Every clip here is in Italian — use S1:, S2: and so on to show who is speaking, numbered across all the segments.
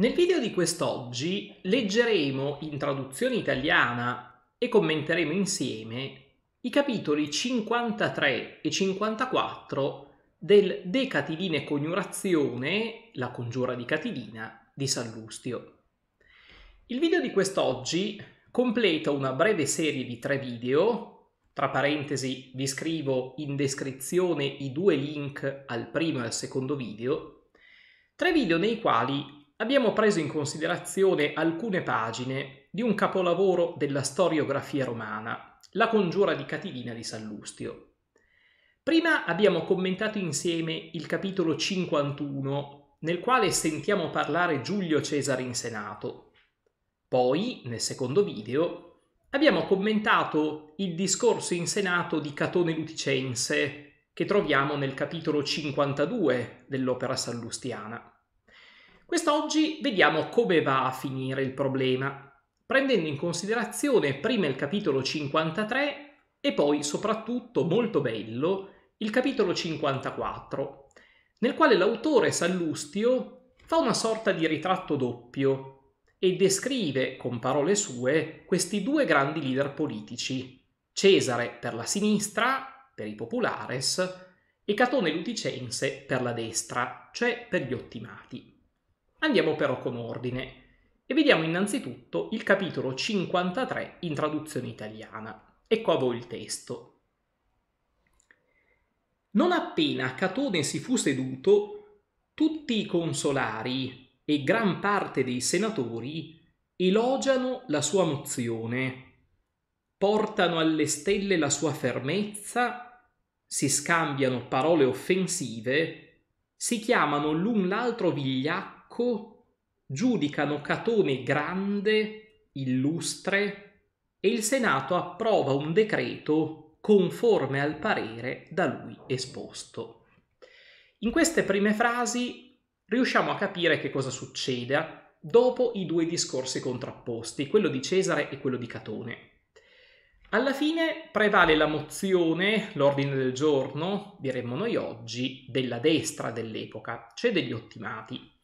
S1: Nel video di quest'oggi leggeremo in traduzione italiana e commenteremo insieme i capitoli 53 e 54 del De Catiline Coniurazione, la congiura di Catilina, di Sallustio. Il video di quest'oggi completa una breve serie di tre video, tra parentesi vi scrivo in descrizione i due link al primo e al secondo video, tre video nei quali abbiamo preso in considerazione alcune pagine di un capolavoro della storiografia romana, La congiura di Catilina di Sallustio. Prima abbiamo commentato insieme il capitolo 51, nel quale sentiamo parlare Giulio Cesare in Senato. Poi, nel secondo video, abbiamo commentato il discorso in Senato di Catone Luticense, che troviamo nel capitolo 52 dell'opera sallustiana. Quest'oggi vediamo come va a finire il problema, prendendo in considerazione prima il capitolo 53 e poi, soprattutto molto bello, il capitolo 54, nel quale l'autore Sallustio fa una sorta di ritratto doppio e descrive, con parole sue, questi due grandi leader politici, Cesare per la sinistra, per i populares, e Catone Luticense per la destra, cioè per gli ottimati. Andiamo però con ordine e vediamo innanzitutto il capitolo 53 in traduzione italiana. Ecco a voi il testo. Non appena Catone si fu seduto, tutti i consolari e gran parte dei senatori elogiano la sua mozione, portano alle stelle la sua fermezza, si scambiano parole offensive, si chiamano l'un l'altro vigliacco ricco giudicano Catone grande, illustre e il Senato approva un decreto conforme al parere da lui esposto. In queste prime frasi riusciamo a capire che cosa succede ah, dopo i due discorsi contrapposti, quello di Cesare e quello di Catone. Alla fine prevale la mozione, l'ordine del giorno, diremmo noi oggi, della destra dell'epoca, cioè degli ottimati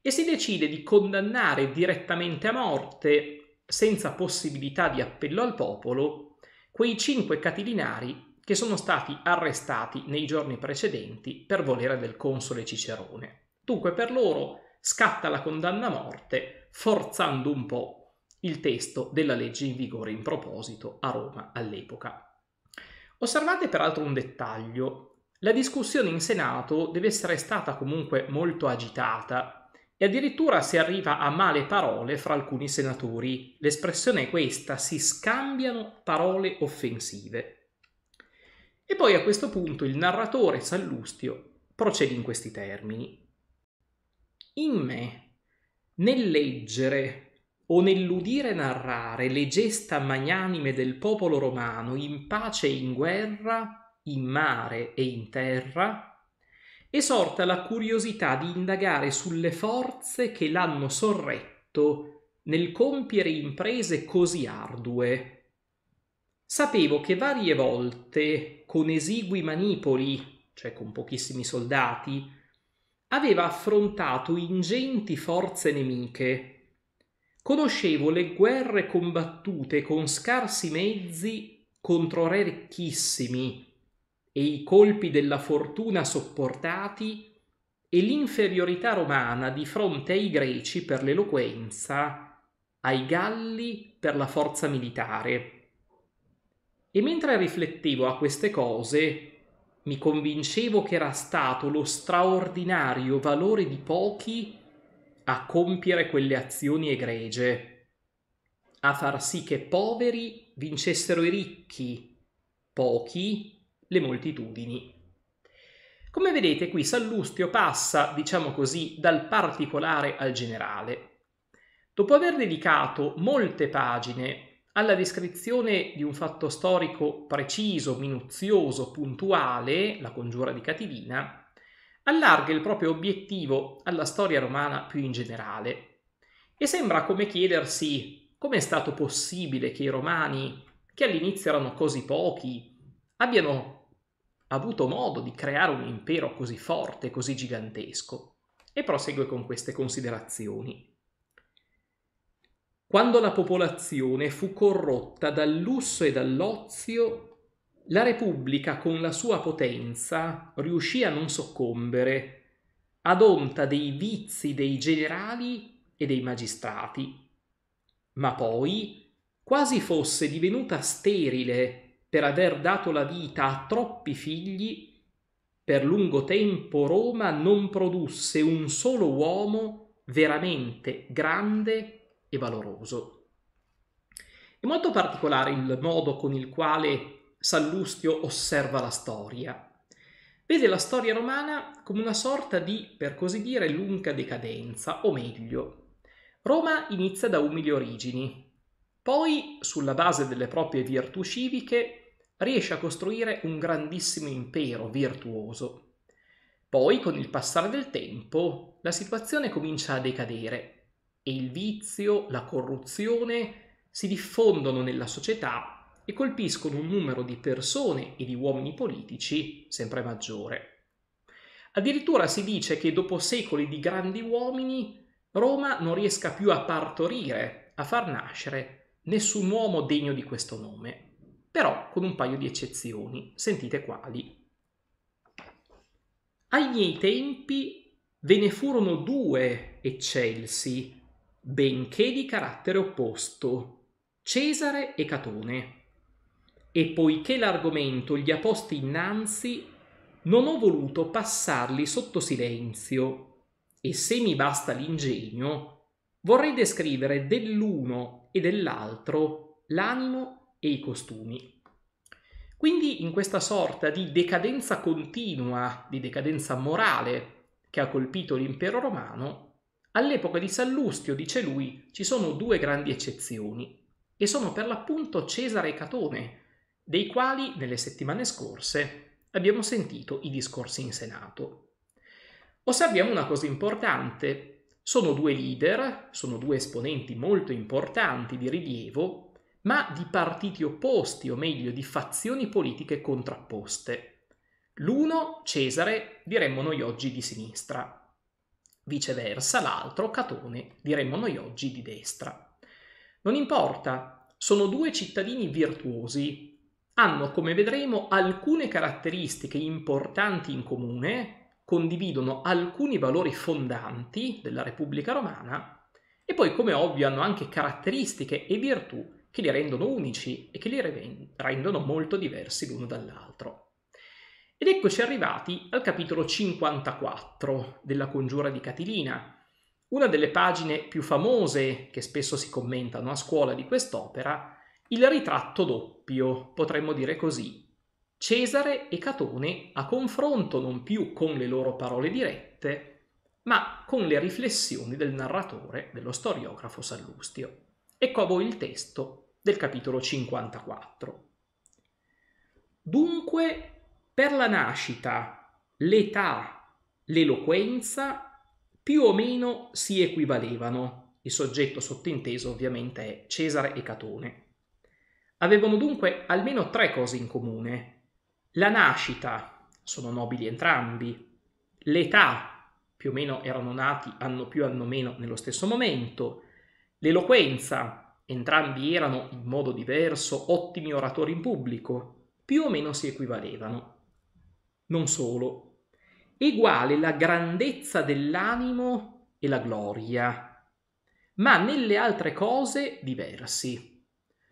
S1: e si decide di condannare direttamente a morte, senza possibilità di appello al popolo, quei cinque catilinari che sono stati arrestati nei giorni precedenti per volere del console Cicerone. Dunque per loro scatta la condanna a morte, forzando un po' il testo della legge in vigore in proposito a Roma all'epoca. Osservate peraltro un dettaglio. La discussione in Senato deve essere stata comunque molto agitata e addirittura si arriva a male parole fra alcuni senatori. L'espressione è questa, si scambiano parole offensive. E poi a questo punto il narratore Sallustio procede in questi termini. In me, nel leggere o nell'udire narrare le gesta magnanime del popolo romano in pace e in guerra, in mare e in terra, esorta la curiosità di indagare sulle forze che l'hanno sorretto nel compiere imprese così ardue. Sapevo che varie volte, con esigui manipoli, cioè con pochissimi soldati, aveva affrontato ingenti forze nemiche. Conoscevo le guerre combattute con scarsi mezzi contro re ricchissimi, e i colpi della fortuna sopportati e l'inferiorità romana di fronte ai greci per l'eloquenza, ai galli per la forza militare. E mentre riflettevo a queste cose, mi convincevo che era stato lo straordinario valore di pochi a compiere quelle azioni egregie, a far sì che poveri vincessero i ricchi, pochi le moltitudini. Come vedete qui Sallustio passa, diciamo così, dal particolare al generale. Dopo aver dedicato molte pagine alla descrizione di un fatto storico preciso, minuzioso, puntuale, la congiura di Catilina, allarga il proprio obiettivo alla storia romana più in generale e sembra come chiedersi come è stato possibile che i romani, che all'inizio erano così pochi, abbiano avuto modo di creare un impero così forte, così gigantesco. E prosegue con queste considerazioni. Quando la popolazione fu corrotta dal lusso e dall'ozio, la Repubblica con la sua potenza riuscì a non soccombere ad onta dei vizi dei generali e dei magistrati. Ma poi quasi fosse divenuta sterile per aver dato la vita a troppi figli, per lungo tempo Roma non produsse un solo uomo veramente grande e valoroso. È molto particolare il modo con il quale Sallustio osserva la storia. Vede la storia romana come una sorta di, per così dire, lunga decadenza, o meglio, Roma inizia da umili origini, poi, sulla base delle proprie virtù civiche, riesce a costruire un grandissimo impero virtuoso. Poi, con il passare del tempo, la situazione comincia a decadere e il vizio, la corruzione si diffondono nella società e colpiscono un numero di persone e di uomini politici sempre maggiore. Addirittura si dice che dopo secoli di grandi uomini, Roma non riesca più a partorire, a far nascere nessun uomo degno di questo nome, però con un paio di eccezioni, sentite quali. Ai miei tempi ve ne furono due eccelsi, benché di carattere opposto, Cesare e Catone. E poiché l'argomento gli ha posti innanzi, non ho voluto passarli sotto silenzio, e se mi basta l'ingegno, vorrei descrivere dell'uno e dell'altro l'animo e i costumi. Quindi in questa sorta di decadenza continua, di decadenza morale che ha colpito l'impero romano, all'epoca di Sallustio, dice lui, ci sono due grandi eccezioni, e sono per l'appunto Cesare e Catone, dei quali nelle settimane scorse abbiamo sentito i discorsi in Senato. Osserviamo una cosa importante, sono due leader, sono due esponenti molto importanti di rilievo, ma di partiti opposti, o meglio di fazioni politiche contrapposte. L'uno, Cesare, diremmo noi oggi di sinistra. Viceversa, l'altro, Catone, diremmo noi oggi di destra. Non importa, sono due cittadini virtuosi, hanno, come vedremo, alcune caratteristiche importanti in comune, condividono alcuni valori fondanti della Repubblica Romana e poi, come ovvio, hanno anche caratteristiche e virtù che li rendono unici e che li rendono molto diversi l'uno dall'altro. Ed eccoci arrivati al capitolo 54 della Congiura di Catilina, una delle pagine più famose che spesso si commentano a scuola di quest'opera, il ritratto doppio, potremmo dire così, Cesare e Catone a confronto non più con le loro parole dirette, ma con le riflessioni del narratore, dello storiografo Sallustio. Ecco a voi il testo del capitolo 54. Dunque, per la nascita, l'età, l'eloquenza, più o meno si equivalevano. Il soggetto sottinteso ovviamente è Cesare e Catone. Avevano dunque almeno tre cose in comune, la nascita, sono nobili entrambi. L'età, più o meno erano nati anno più anno meno nello stesso momento. L'eloquenza, entrambi erano in modo diverso ottimi oratori in pubblico, più o meno si equivalevano. Non solo. Eguale la grandezza dell'animo e la gloria, ma nelle altre cose diversi.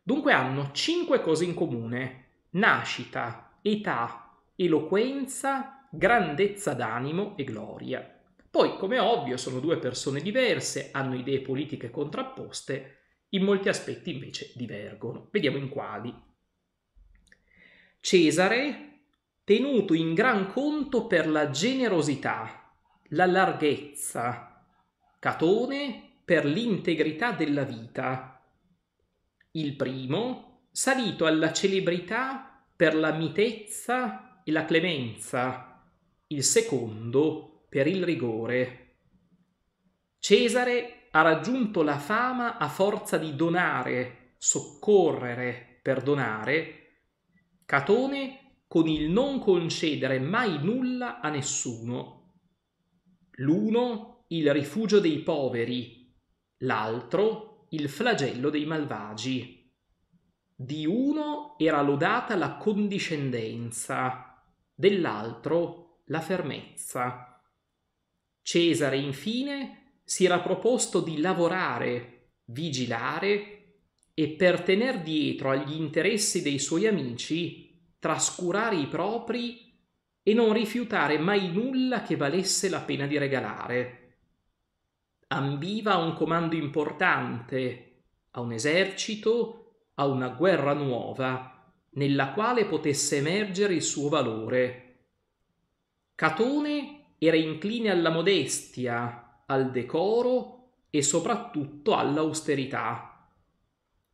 S1: Dunque hanno cinque cose in comune: nascita, età, eloquenza, grandezza d'animo e gloria. Poi, come ovvio, sono due persone diverse, hanno idee politiche contrapposte, in molti aspetti invece divergono. Vediamo in quali. Cesare, tenuto in gran conto per la generosità, la larghezza, Catone per l'integrità della vita. Il primo, salito alla celebrità per la mitezza e la clemenza, il secondo per il rigore. Cesare ha raggiunto la fama a forza di donare, soccorrere, perdonare, Catone con il non concedere mai nulla a nessuno. L'uno il rifugio dei poveri, l'altro il flagello dei malvagi. Di uno era lodata la condiscendenza, dell'altro la fermezza. Cesare, infine, si era proposto di lavorare, vigilare e per tener dietro agli interessi dei suoi amici, trascurare i propri e non rifiutare mai nulla che valesse la pena di regalare. Ambiva a un comando importante, a un esercito a una guerra nuova nella quale potesse emergere il suo valore. Catone era incline alla modestia, al decoro e soprattutto all'austerità.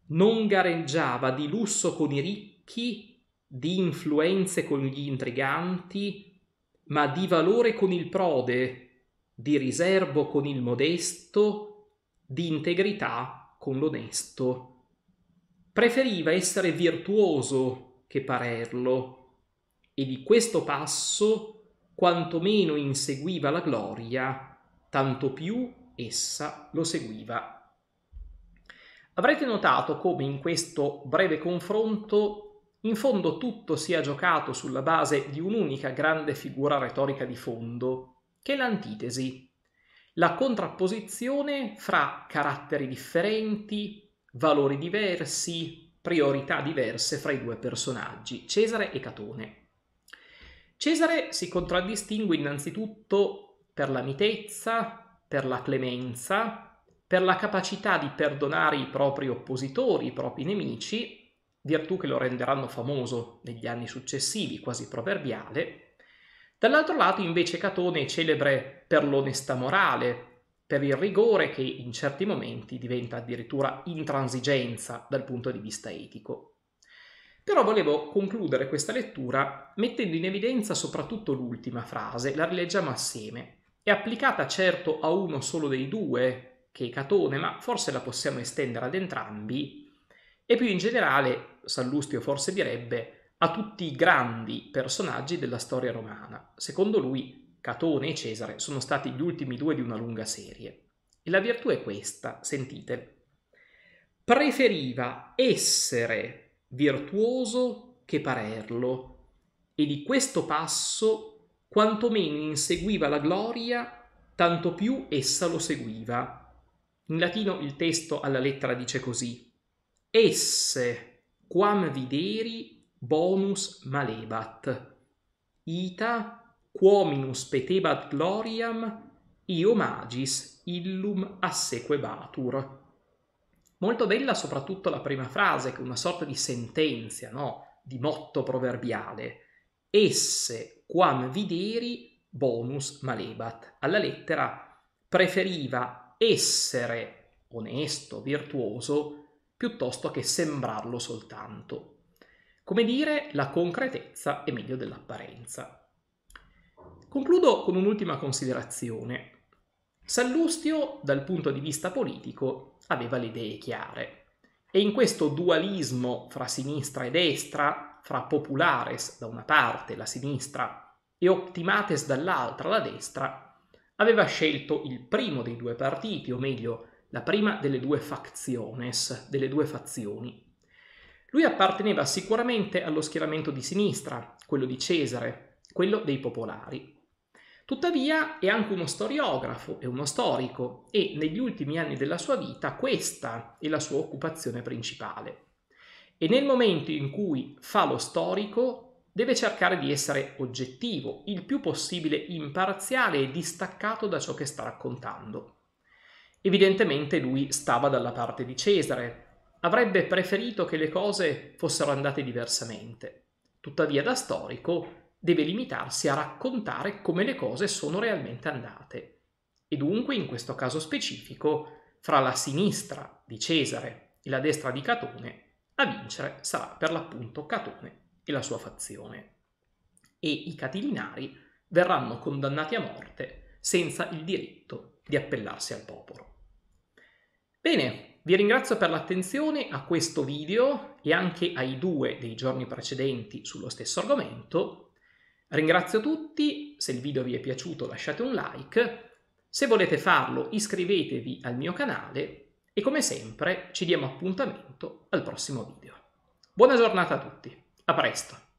S1: Non gareggiava di lusso con i ricchi, di influenze con gli intriganti, ma di valore con il prode, di riservo con il modesto, di integrità con l'onesto preferiva essere virtuoso che parerlo, e di questo passo quanto meno inseguiva la gloria, tanto più essa lo seguiva. Avrete notato come in questo breve confronto in fondo tutto sia giocato sulla base di un'unica grande figura retorica di fondo, che è l'antitesi, la contrapposizione fra caratteri differenti, valori diversi, priorità diverse fra i due personaggi, Cesare e Catone. Cesare si contraddistingue innanzitutto per la mitezza, per la clemenza, per la capacità di perdonare i propri oppositori, i propri nemici, virtù che lo renderanno famoso negli anni successivi, quasi proverbiale. Dall'altro lato invece Catone è celebre per l'onestà morale, per il rigore che in certi momenti diventa addirittura intransigenza dal punto di vista etico. Però volevo concludere questa lettura mettendo in evidenza soprattutto l'ultima frase, la rileggiamo assieme. È applicata certo a uno solo dei due, che è Catone, ma forse la possiamo estendere ad entrambi e più in generale, Sallustio forse direbbe, a tutti i grandi personaggi della storia romana. Secondo lui Catone e Cesare sono stati gli ultimi due di una lunga serie. E la virtù è questa, sentite. Preferiva essere virtuoso che parerlo, e di questo passo quantomeno inseguiva la gloria, tanto più essa lo seguiva. In latino il testo alla lettera dice così: Esse quam videri bonus malebat. Ita quominus petebat gloriam io magis illum assequebatur. Molto bella soprattutto la prima frase, che è una sorta di sentenza, no? di motto proverbiale. Esse quam videri bonus malebat. Alla lettera preferiva essere onesto, virtuoso, piuttosto che sembrarlo soltanto. Come dire, la concretezza è meglio dell'apparenza. Concludo con un'ultima considerazione. Sallustio, dal punto di vista politico, aveva le idee chiare e in questo dualismo fra sinistra e destra, fra populares da una parte la sinistra e optimates dall'altra la destra, aveva scelto il primo dei due partiti, o meglio, la prima delle due factiones, delle due fazioni. Lui apparteneva sicuramente allo schieramento di sinistra, quello di Cesare, quello dei popolari. Tuttavia è anche uno storiografo è uno storico e negli ultimi anni della sua vita questa è la sua occupazione principale. E nel momento in cui fa lo storico deve cercare di essere oggettivo, il più possibile imparziale e distaccato da ciò che sta raccontando. Evidentemente lui stava dalla parte di Cesare, avrebbe preferito che le cose fossero andate diversamente. Tuttavia da storico deve limitarsi a raccontare come le cose sono realmente andate. E dunque, in questo caso specifico, fra la sinistra di Cesare e la destra di Catone, a vincere sarà per l'appunto Catone e la sua fazione. E i Catilinari verranno condannati a morte senza il diritto di appellarsi al popolo. Bene, vi ringrazio per l'attenzione a questo video e anche ai due dei giorni precedenti sullo stesso argomento Ringrazio tutti, se il video vi è piaciuto lasciate un like, se volete farlo iscrivetevi al mio canale e come sempre ci diamo appuntamento al prossimo video. Buona giornata a tutti, a presto!